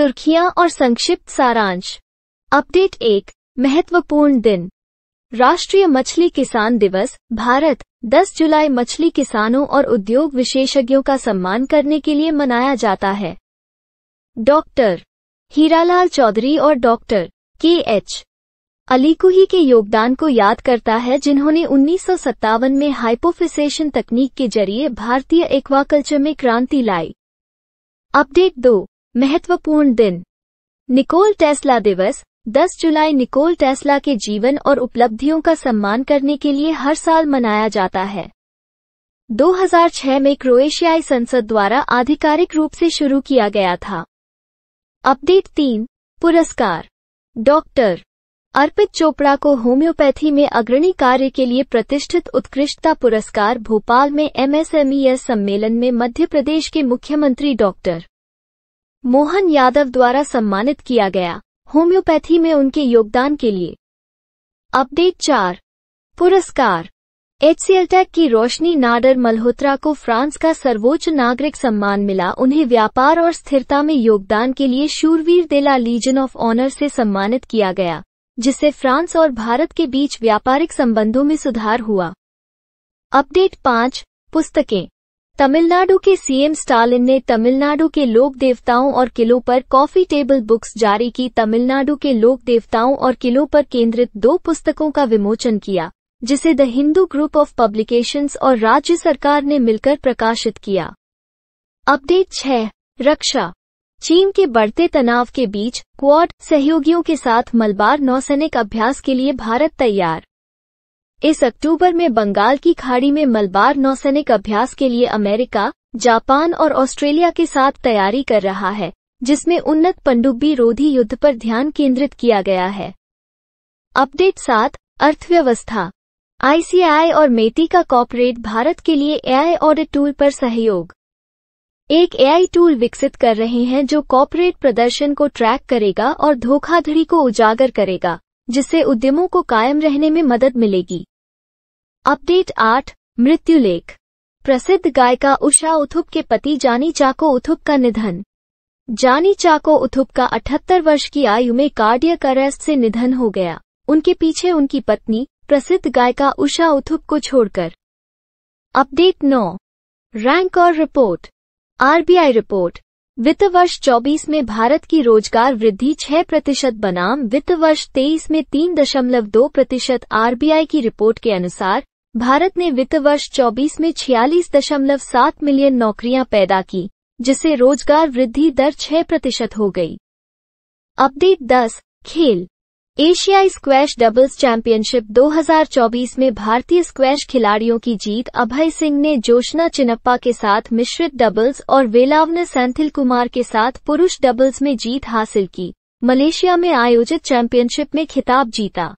सुर्खियां और संक्षिप्त सारांश अपडेट एक महत्वपूर्ण दिन राष्ट्रीय मछली किसान दिवस भारत 10 जुलाई मछली किसानों और उद्योग विशेषज्ञों का सम्मान करने के लिए मनाया जाता है डॉक्टर हीरालाल चौधरी और डॉक्टर के एच अलीकुही के योगदान को याद करता है जिन्होंने उन्नीस में हाइपोफिसेशन तकनीक के जरिए भारतीय एक्वाकल्चर में क्रांति लाई अपडेट दो महत्वपूर्ण दिन निकोल टेस्ला दिवस 10 जुलाई निकोल टेस्ला के जीवन और उपलब्धियों का सम्मान करने के लिए हर साल मनाया जाता है 2006 में क्रोएशियाई संसद द्वारा आधिकारिक रूप से शुरू किया गया था अपडेट तीन पुरस्कार डॉक्टर अर्पित चोपड़ा को होम्योपैथी में अग्रणी कार्य के लिए प्रतिष्ठित उत्कृष्टता पुरस्कार भोपाल में एमएसएमईएस सम्मेलन में मध्य प्रदेश के मुख्यमंत्री डॉक्टर मोहन यादव द्वारा सम्मानित किया गया होम्योपैथी में उनके योगदान के लिए अपडेट चार पुरस्कार एच टैग की रोशनी नाडर मल्होत्रा को फ्रांस का सर्वोच्च नागरिक सम्मान मिला उन्हें व्यापार और स्थिरता में योगदान के लिए शूरवीर देला लीजन ऑफ ऑनर से सम्मानित किया गया जिससे फ्रांस और भारत के बीच व्यापारिक संबंधों में सुधार हुआ अपडेट पाँच पुस्तकें तमिलनाडु के सीएम स्टालिन ने तमिलनाडु के लोक देवताओं और किलों पर कॉफी टेबल बुक्स जारी की तमिलनाडु के लोक देवताओं और किलों पर केंद्रित दो पुस्तकों का विमोचन किया जिसे the Hindu group of publications और राज्य सरकार ने मिलकर प्रकाशित किया अपडेट छह रक्षा चीन के बढ़ते तनाव के बीच क्वाड सहयोगियों के साथ मलबार नौसैनिक अभ्यास के लिए भारत तैयार इस अक्टूबर में बंगाल की खाड़ी में मलबार नौसैनिक अभ्यास के लिए अमेरिका जापान और ऑस्ट्रेलिया के साथ तैयारी कर रहा है जिसमें उन्नत पंडुब्बी रोधी युद्ध पर ध्यान केंद्रित किया गया है अपडेट सात अर्थव्यवस्था आईसीआई और मेती का कॉपरेट भारत के लिए एआई ऑडिट टूल पर सहयोग एक एआई टूल विकसित कर रहे हैं जो कॉपरेट प्रदर्शन को ट्रैक करेगा और धोखाधड़ी को उजागर करेगा जिससे उद्यमों को कायम रहने में मदद मिलेगी अपडेट आठ मृत्यु लेख प्रसिद्ध गायिका उषा उथुप के पति जानी चाको उथुप का निधन जानी चाको उथुप का 78 वर्ष की आयु में कार्डियक अरेस्ट से निधन हो गया उनके पीछे उनकी पत्नी प्रसिद्ध गायिका उषा उथुप को छोड़कर अपडेट नौ रैंक और रिपोर्ट आरबीआई रिपोर्ट वित्त वर्ष 24 में भारत की रोजगार वृद्धि 6 प्रतिशत बनाम वित्त वर्ष 23 में 3.2 प्रतिशत आरबीआई की रिपोर्ट के अनुसार भारत ने वित्त वर्ष 24 में 46.7 मिलियन नौकरियां पैदा की जिससे रोजगार वृद्धि दर 6 प्रतिशत हो गई अपडेट 10 खेल एशियाई स्क्वैश डबल्स चैंपियनशिप 2024 में भारतीय स्क्वैश खिलाड़ियों की जीत अभय सिंह ने जोशना चिनप्पा के साथ मिश्रित डबल्स और वेलावन सैंथिल कुमार के साथ पुरुष डबल्स में जीत हासिल की मलेशिया में आयोजित चैंपियनशिप में खिताब जीता